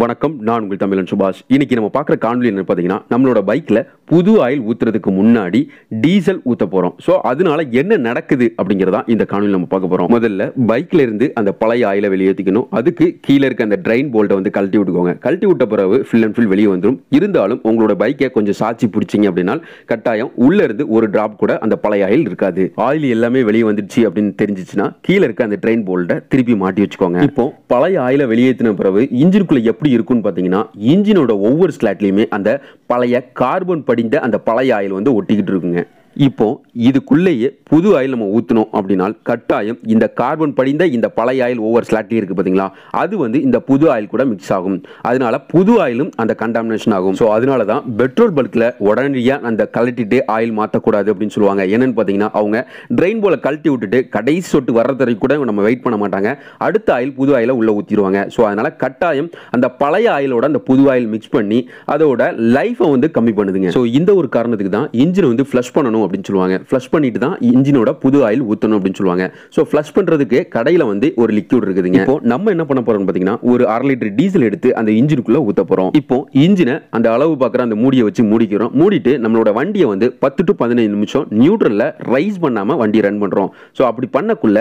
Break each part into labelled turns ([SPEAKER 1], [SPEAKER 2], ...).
[SPEAKER 1] வணக்கம் நான் உங்கள் தமிழன் சுபாஷ் இன்னைக்கு நம்ம பார்க்குற காணொலி என்ன பார்த்தீங்கன்னா நம்மளோட பைக்கில் புது ஆயில் ஊற்றுறதுக்கு முன்னாடி டீசல் ஊற்ற போகிறோம் ஸோ அதனால என்ன நடக்குது அப்படிங்கிறதான் இந்த காணொலி நம்ம பார்க்க போகிறோம் முதல்ல பைக்கில் இருந்து அந்த பழைய ஆயிலை வெளியேற்றிக்கணும் அதுக்கு கீழே இருக்க அந்த ட்ரைன் போல்ட்டை வந்து கழட்டி விட்டுக்கோங்க கழட்டி விட்ட பிறகு ஃபில் அண்ட் ஃபில் வெளியே வந்துடும் இருந்தாலும் உங்களோட பைக்கை கொஞ்சம் சாட்சி பிடிச்சிங்க அப்படின்னா கட்டாயம் உள்ளேருந்து ஒரு ட்ராப் கூட அந்த பழைய ஆயில் இருக்காது ஆயில் எல்லாமே வெளியே வந்துடுச்சு அப்படின்னு தெரிஞ்சிச்சுன்னா கீழே இருக்க அந்த ட்ரெயின் போல்ட்டை திருப்பி மாட்டி வச்சுக்கோங்க இப்போ பழைய ஆயிலை வெளியேற்றின பிறகு இன்ஜினுக்குள்ளே எப்படி எப்படி இருக்குன்னு பார்த்தீங்கன்னா இன்ஜினோட ஒவ்வொரு ஸ்லாட்லேயுமே அந்த பழைய கார்பன் படிந்த அந்த பழைய ஆயில் வந்து ஒட்டிக்கிட்டு இருக்குங்க இப்போ இதுக்குள்ளேயே புது ஆயில் நம்ம ஊற்றணும் அப்படின்னா கட்டாயம் இந்த கார்பன் படிந்த இந்த பழைய ஆயில் ஒவ்வொரு ஸ்லாட்லேயும் இருக்குது பார்த்தீங்களா அது வந்து இந்த புது ஆயில் கூட மிக்ஸ் ஆகும் அதனால புது ஆயிலும் அந்த கண்டாமினேஷன் ஆகும் ஸோ அதனால தான் பெட்ரோல் பல்கில் உடனடியாக அந்த கலட்டிட்டு ஆயில் மாற்றக்கூடாது அப்படின்னு சொல்லுவாங்க என்னென்னு பார்த்தீங்கன்னா அவங்க ட்ரெயின் போல கழட்டி விட்டுட்டு கடைசி சொட்டு வர்றதுரை கூட நம்ம வெயிட் பண்ண மாட்டாங்க அடுத்த ஆயில் புது ஆயில உள்ளே ஊற்றிடுவாங்க ஸோ அதனால் கட்டாயம் அந்த பழைய ஆயிலோட அந்த புது ஆயில் மிக்ஸ் பண்ணி அதோட லைஃப்பை வந்து கம்மி பண்ணுதுங்க ஸோ இந்த ஒரு காரணத்துக்கு தான் இன்ஜின் வந்து ஃப்ளஷ் பண்ணணும் அப்படின்னு சொல்லுவாங்க ஃப்ளஷ் பண்ணிட்டு தான் இன்ஜினோட புது ஆயில் ஊற்றணும் அப்படின்னு சொல்லுவாங்க ஸோ ஃப்ளஷ் பண்ணுறதுக்கு கடையில் வந்து ஒரு லிக்யூட் இருக்குதுங்க இப்போ நம்ம என்ன பண்ண போகிறோம்னு பார்த்தீங்கன்னா ஒரு அரை லிட்டர் டீசல் எடுத்து அந்த இன்ஜினுக்குள்ளே ஊற்ற போகிறோம் இப்போ இன்ஜினை அந்த அளவு பார்க்குற அந்த மூடியை வச்சு மூடிக்கிறோம் மூடிட்டு நம்மளோட வண்டியை வந்து பத்து டு பதினைந்து நிமிஷம் நியூட்ரலில் ரைஸ் பண்ணாமல் வண்டியை ரன் பண்ணுறோம் ஸோ அப்படி பண்ணக்குள்ள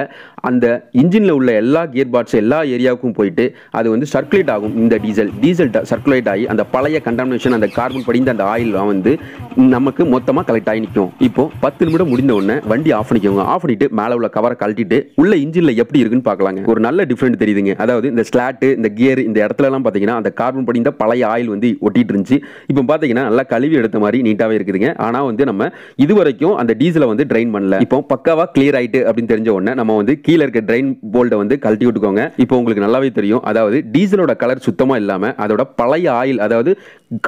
[SPEAKER 1] அந்த இன்ஜினில் உள்ள எல்லா கியர் பாட்ஸ் எல்லா ஏரியாவுக்கும் போயிட்டு அது வந்து சர்க்குலேட் ஆகும் இந்த டீசல் டீசல் சர்க்குலேட் ஆகி அந்த பழைய கண்டாமினேஷன் அந்த கார்பன் படிந்த அந்த ஆயில்லாம் வந்து நமக்கு மொத்தமாக கலெக்ட் ஆகி நிற்கும் இப்போ பத்து நிமிடம் முடிந்த உடனே வண்டி வண்டி ஆஃப் பண்ணிக்கோங்க ஆஃப் பண்ணிட்டு மேலே உள்ள கவரை கழட்டிட்டு உள்ள இன்ஜினில் எப்படி இருக்குன்னு பார்க்கலாங்க ஒரு நல்ல டிஃப்ரெண்ட் தெரியுதுங்க அதாவது இந்த ஸ்லாட்டு இந்த கியர் இந்த இடத்துலலாம் பார்த்தீங்கன்னா அந்த கார்பன் படிந்த பழைய ஆயில் வந்து ஒட்டிட்டு இருந்துச்சு இப்போ பார்த்தீங்கன்னா நல்லா கழுவி எடுத்த மாதிரி நீட்டாகவே இருக்குதுங்க ஆனால் வந்து நம்ம இது வரைக்கும் அந்த டீசலை வந்து ட்ரைன் பண்ணல இப்போ பக்காவாக கிளியர் ஆயிட்டு அப்படின்னு தெரிஞ்ச உடனே நம்ம வந்து கீழே இருக்க ட்ரைன் போல்டை வந்து கழட்டி விட்டுக்கோங்க இப்போ உங்களுக்கு நல்லாவே தெரியும் அதாவது டீசலோட கலர் சுத்தமாக இல்லாமல் அதோட பழைய ஆயில் அதாவது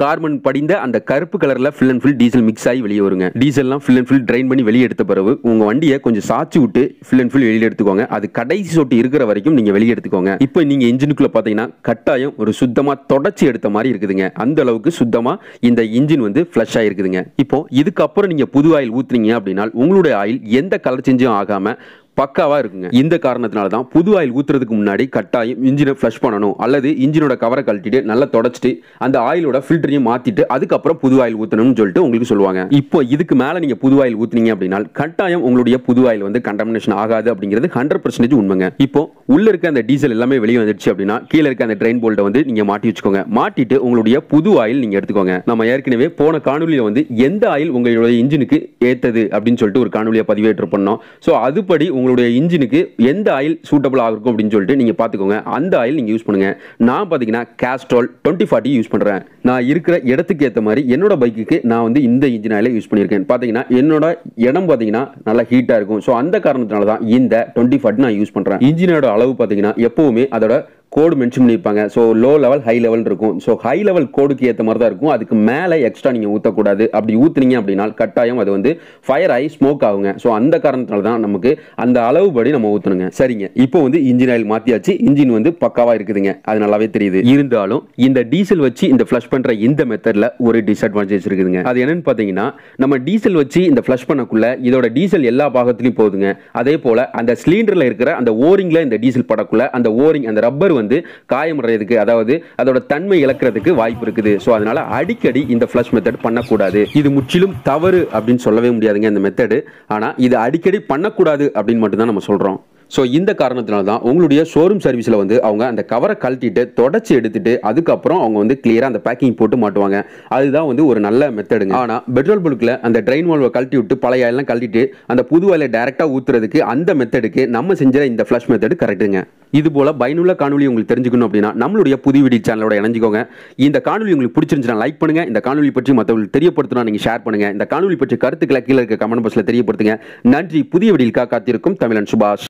[SPEAKER 1] கார்பன் படிந்த அந்த கருப்பு கலரில் full and full diesel mix ஆகி வெளியே வருங்க டீசல்லாம் ஃபுல் அண்ட் ஃபுல் ட்ரைன் பண்ணி வெளியே எடுத்த பிறகு உங்கள் வண்டியை கொஞ்சம் சாச்சி விட்டு ஃபுல் அண்ட் ஃபுல் வெளியே எடுத்துக்கோங்க அது கடைசி சொட்டு இருக்கிற வரைக்கும் நீங்கள் வெளியே எடுத்துக்கோங்க இப்போ நீங்கள் இன்ஜினுக்குள்ளே பார்த்தீங்கன்னா கட்டாயம் ஒரு சுத்தமாக தொடச்சி எடுத்த மாதிரி இருக்குதுங்க அந்த அளவுக்கு சுத்தமாக இந்த இன்ஜின் வந்து ஃப்ளஷ் ஆகிருக்குதுங்க இப்போ இதுக்கப்புறம் நீங்கள் புது ஆயில் ஊற்றுனீங்க அப்படின்னா உங்களுடைய ஆயில் எந்த கலர் செஞ்சும் ஆகாமல் பக்காவாக இருக்குங்க இந்த காரணத்தினால தான் புது ஆயில் ஊற்றுறதுக்கு முன்னாடி கட்டாயம் இன்ஜினை ஃப்ளஷ் பண்ணணும் அல்லது இன்ஜினோட கவரை கழட்டிட்டு நல்லா தொடச்சிட்டு அந்த ஆயிலோட ஃபில்டரையும் மாற்றிட்டு அதுக்கப்புறம் புது ஆயில் ஊற்றணும்னு சொல்லிட்டு உங்களுக்கு சொல்லுவாங்க இப்போ இதுக்கு மேலே நீங்கள் புது ஆயில் ஊற்றுனீங்க அப்படின்னா கட்டாயம் உங்களுடைய புது ஆயில் வந்து கண்டமினேஷன் ஆகாது அப்படிங்கிறது ஹண்ட்ரட் பர்சன்டேஜ் உண்மைங்க இப்போ உள்ளே இருக்க அந்த டீசல் எல்லாமே வெளியே வந்துடுச்சு அப்படின்னா கீழே இருக்க அந்த ட்ரெயின் போல்ட்டை வந்து நீங்கள் மாட்டி வச்சுக்கோங்க மாட்டிட்டு உங்களுடைய புது ஆயில் நீங்கள் எடுத்துக்கோங்க நம்ம ஏற்கனவே போன காணொலியில் வந்து எந்த ஆயில் உங்களுடைய இன்ஜினுக்கு ஏற்றது அப்படின்னு சொல்லிட்டு ஒரு காணொலியை பதிவேற்று பண்ணோம் ஸோ அதுபடி உங்களுக்கு உங்களுடைய இன்ஜினுக்கு எந்த ஆயில் சூட்டபுளாக இருக்கும் அப்படின்னு சொல்லிட்டு நீங்கள் பார்த்துக்கோங்க அந்த ஆயில் நீங்கள் யூஸ் பண்ணுங்கள் நான் பார்த்தீங்கன்னா கேஸ்ட்ரால் டுவெண்ட்டி ஃபார்ட்டி யூஸ் பண்ணுறேன் நான் இருக்கிற இடத்துக்கு ஏற்ற மாதிரி என்னோட பைக்குக்கு நான் வந்து இந்த இன்ஜின் ஆயிலை யூஸ் பண்ணியிருக்கேன் பார்த்தீங்கன்னா என்னோட இடம் பார்த்தீங்கன்னா நல்லா ஹீட்டாக இருக்கும் ஸோ அந்த காரணத்தினால தான் இந்த டுவெண்ட்டி ஃபார்ட்டி நான் யூஸ் பண்ணுறேன் இன்ஜினோட அளவு பார்த்தீங்கன்னா எப்போவுமே அதோட கோடு மென்ஷன் பண்ணிப்பாங்க so low level high level இருக்கும் ஸோ ஹை லெவல் கோடுக்கு ஏற்ற மாதிரி தான் இருக்கும் அதுக்கு மேலே எக்ஸ்ட்ரா நீங்கள் ஊற்றக்கூடாது அப்படி ஊற்றுனீங்க அப்படின்னா கட்டாயம் அது வந்து ஃபயர் ஆகி ஸ்மோக் ஆகுங்க ஸோ அந்த காரணத்தினால தான் நமக்கு அந்த அளவுபடி நம்ம ஊற்றணுங்க சரிங்க இப்போ வந்து இன்ஜின் ஆயில் மாற்றியாச்சு இன்ஜின் வந்து பக்காவாக இருக்குதுங்க அது நல்லாவே தெரியுது இருந்தாலும் இந்த டீசல் வச்சு இந்த ஃப்ளஷ் பண்ணுற இந்த மெத்தடில் ஒரு டிஸ்அட்வான்டேஜ் இருக்குதுங்க அது என்னென்னு பார்த்தீங்கன்னா நம்ம டீசல் வச்சு இந்த ஃப்ளஷ் பண்ணக்குள்ள இதோட டீசல் எல்லா பாகத்துலையும் போகுதுங்க அதே போல் அந்த சிலிண்டரில் இருக்கிற அந்த ஓரிங்கில் இந்த டீசல் படக்குள்ள அந்த ஓரிங் அந்த ரப்பர் வந்து காயமடைறதுக்கு அதாவது அதோட தன்மை இழக்கிறதுக்கு வாய்ப்பு இருக்குது ஸோ அதனால அடிக்கடி இந்த ஃப்ளஷ் மெத்தட் பண்ணக்கூடாது இது முற்றிலும் தவறு அப்படின்னு சொல்லவே முடியாதுங்க இந்த மெத்தடு ஆனால் இது அடிக்கடி பண்ணக்கூடாது அப்படின்னு மட்டும்தான் நம்ம சொல்கிறோம் ஸோ இந்த காரணத்தினால தான் உங்களுடைய ஷோரூம் சர்வீஸில் வந்து அவங்க அந்த கவரை கழட்டிட்டு தொடச்சி எடுத்துட்டு அதுக்கப்புறம் அவங்க வந்து கிளியராக அந்த பேக்கிங் போட்டு மாட்டுவாங்க அதுதான் வந்து ஒரு நல்ல மெத்தடுங்க ஆனால் பெட்ரோல் பல்கில் அந்த ட்ரெயின் வால்வை கழட்டி விட்டு பழைய எல்லாம் கழட்டிட்டு அந்த புது வாயில டேரெக்டாக ஊற்றுறதுக்கு அந்த மெத்தடுக்கு நம்ம செஞ்ச இந்த ஃப்ளஷ் மெத்தடு கரெக்டுங்க இது போல் பயனுள்ள காணொலி உங்களுக்கு தெரிஞ்சுக்கணும் அப்படின்னா நம்மளுடைய புது வீடியோ சேனலோட இணைஞ்சிக்கோங்க இந்த காணொலி உங்களுக்கு பிடிச்சிருந்துச்சுன்னா லைக் பண்ணுங்கள் இந்த காணொலி பற்றி மற்றவங்களுக்கு தெரியப்படுத்தினா நீங்கள் ஷேர் பண்ணுங்கள் இந்த காணொலி பற்றி கருத்துக்களை கீழே இருக்க கமெண்ட் பாக்ஸில் தெரியப்படுத்துங்க நன்றி புதிய வீடியில் காத்திருக்கும் தமிழன் சுபாஷ்